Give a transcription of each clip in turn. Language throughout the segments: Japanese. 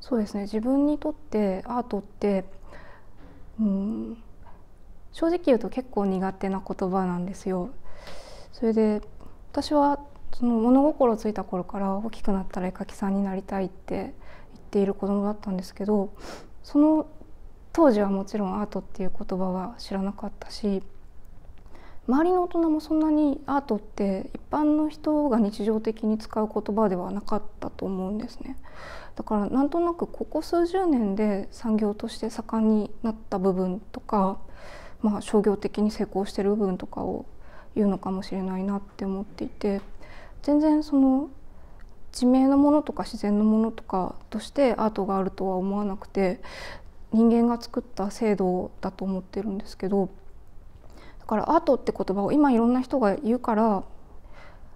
そうですね自分にとってアートってうん正直言うと結構苦手な言葉なんですよ。それで私はその物心ついた頃から大きくなったら絵描きさんになりたいって言っている子供だったんですけどその当時はもちろんアートっていう言葉は知らなかったし周りの大人もそんなにアートって一般の人が日常的に使う言葉ではなかったと思うんですねだからなんとなくここ数十年で産業として盛んになった部分とか、まあ、商業的に成功してる部分とかを言うのかもしれないなって思っていて全然その地名のものとか自然のものとかとしてアートがあるとは思わなくて人間が作った制度だと思ってるんですけどからアートって言葉を今いろんな人が言うから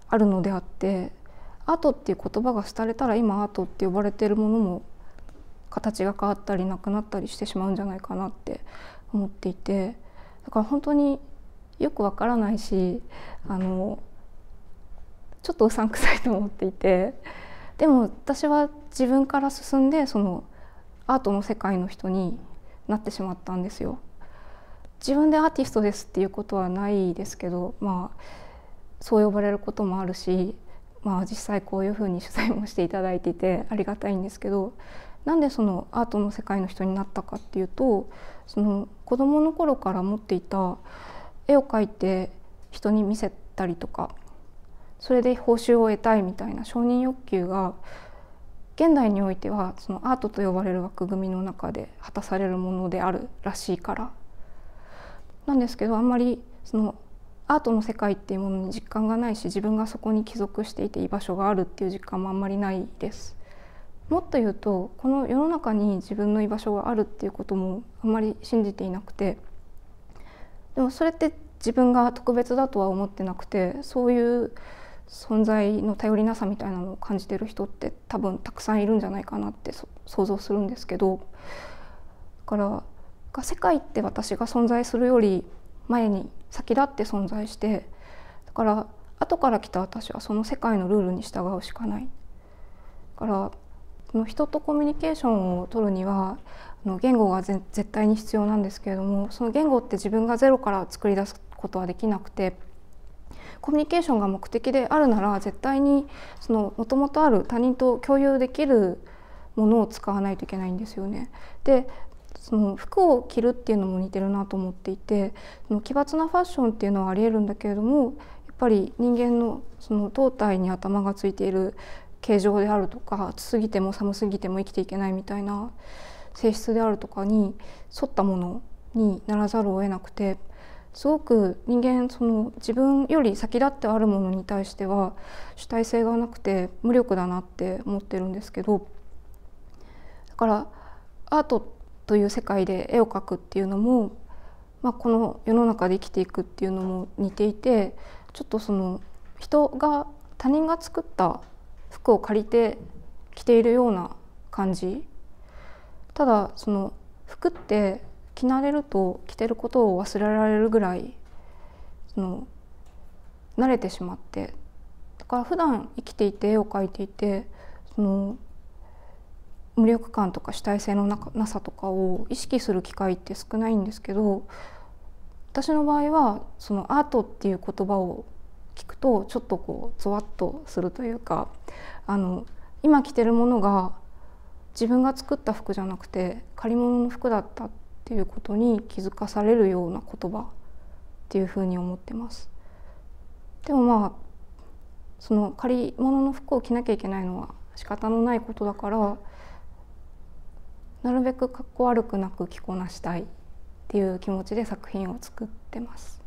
あるのであってアートっていう言葉が廃れたら今アートって呼ばれてるものも形が変わったりなくなったりしてしまうんじゃないかなって思っていてだから本当によくわからないしあのちょっとうさんくさいと思っていてでも私は自分から進んでそのアートの世界の人になってしまったんですよ。自分でアーティストですっていうことはないですけど、まあ、そう呼ばれることもあるし、まあ、実際こういうふうに取材もしていただいていてありがたいんですけどなんでそのアートの世界の人になったかっていうとその子どもの頃から持っていた絵を描いて人に見せたりとかそれで報酬を得たいみたいな承認欲求が現代においてはそのアートと呼ばれる枠組みの中で果たされるものであるらしいからなんですけどあんまりそのアートの世界っていうものに実感がないし自分がそこに帰属していて居場所があるっていう実感もあんまりないです。もっと言うとこの世の中に自分の居場所があるっていうこともあんまり信じていなくてでもそれって自分が特別だとは思ってなくてそういう存在の頼りなさみたいなのを感じてる人って多分たくさんいるんじゃないかなって想像するんですけどだからが世界って私が存在するより前に先立って存在してだから後から来た私はその世界のルールに従うしかない。だからその人とコミュニケーションを取るにはあの言語が絶対に必要なんですけれどもその言語って自分がゼロから作り出すことはできなくてコミュニケーションが目的であるなら絶対にもともとある他人と共有できるものを使わないといけないんですよね。でその服を着るっていうのも似てるなと思っていてその奇抜なファッションっていうのはありえるんだけれどもやっぱり人間のその胴体に頭がついている形状であるとか暑すぎても寒すぎても生きていけないみたいな性質であるとかに沿ったものにならざるを得なくてすごく人間その自分より先立ってあるものに対しては主体性がなくて無力だなって思ってるんですけどだからアートという世界で絵を描くっていうのも、まあ、この世の中で生きていくっていうのも似ていてちょっとその人が他人が作った服を借りて着ているような感じただその服って着慣れると着てることを忘れられるぐらいその慣れてしまってだから普段生きていて絵を描いていてその無力感とか主体性のななさとかを意識する機会って少ないんですけど私の場合はそのアートっていう言葉を聞くとちょっとこうゾワッとするというかあの今着てるものが自分が作った服じゃなくて借り物の服だったっていうことに気づかされるような言葉っていうふうに思ってます。でもまあその借り物の服を着なきゃいけないのは仕方のないことだからなるべくかっこ悪くなく着こなしたいっていう気持ちで作品を作ってます。